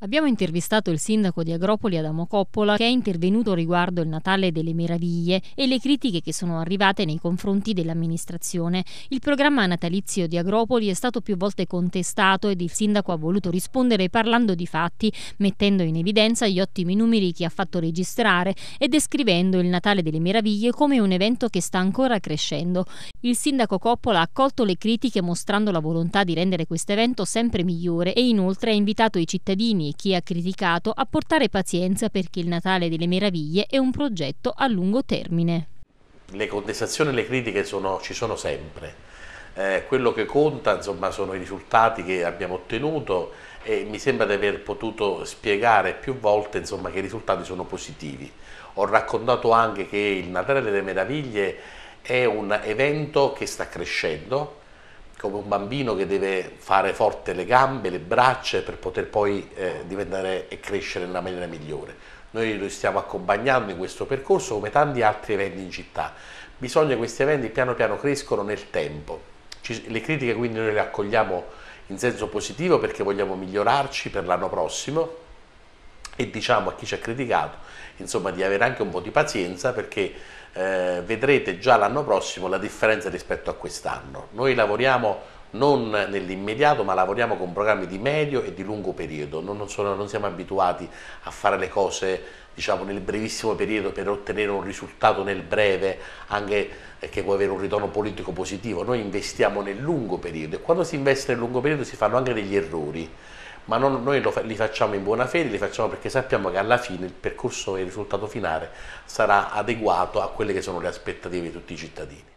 Abbiamo intervistato il sindaco di Agropoli Adamo Coppola che è intervenuto riguardo il Natale delle Meraviglie e le critiche che sono arrivate nei confronti dell'amministrazione. Il programma natalizio di Agropoli è stato più volte contestato ed il sindaco ha voluto rispondere parlando di fatti, mettendo in evidenza gli ottimi numeri che ha fatto registrare e descrivendo il Natale delle Meraviglie come un evento che sta ancora crescendo. Il sindaco Coppola ha accolto le critiche mostrando la volontà di rendere questo evento sempre migliore e inoltre ha invitato i cittadini e chi ha criticato a portare pazienza perché il Natale delle Meraviglie è un progetto a lungo termine. Le contestazioni e le critiche sono, ci sono sempre. Eh, quello che conta insomma, sono i risultati che abbiamo ottenuto e mi sembra di aver potuto spiegare più volte insomma, che i risultati sono positivi. Ho raccontato anche che il Natale delle Meraviglie è un evento che sta crescendo, come un bambino che deve fare forte le gambe, le braccia per poter poi eh, diventare e crescere nella maniera migliore. Noi lo stiamo accompagnando in questo percorso come tanti altri eventi in città. Bisogna che questi eventi piano piano crescono nel tempo. Ci, le critiche quindi noi le accogliamo in senso positivo perché vogliamo migliorarci per l'anno prossimo e diciamo a chi ci ha criticato insomma di avere anche un po' di pazienza perché eh, vedrete già l'anno prossimo la differenza rispetto a quest'anno. Noi lavoriamo non nell'immediato, ma lavoriamo con programmi di medio e di lungo periodo. Non, non, sono, non siamo abituati a fare le cose diciamo, nel brevissimo periodo per ottenere un risultato nel breve, anche eh, che può avere un ritorno politico positivo. Noi investiamo nel lungo periodo e quando si investe nel lungo periodo si fanno anche degli errori ma non, noi lo, li facciamo in buona fede, li facciamo perché sappiamo che alla fine il percorso e il risultato finale sarà adeguato a quelle che sono le aspettative di tutti i cittadini.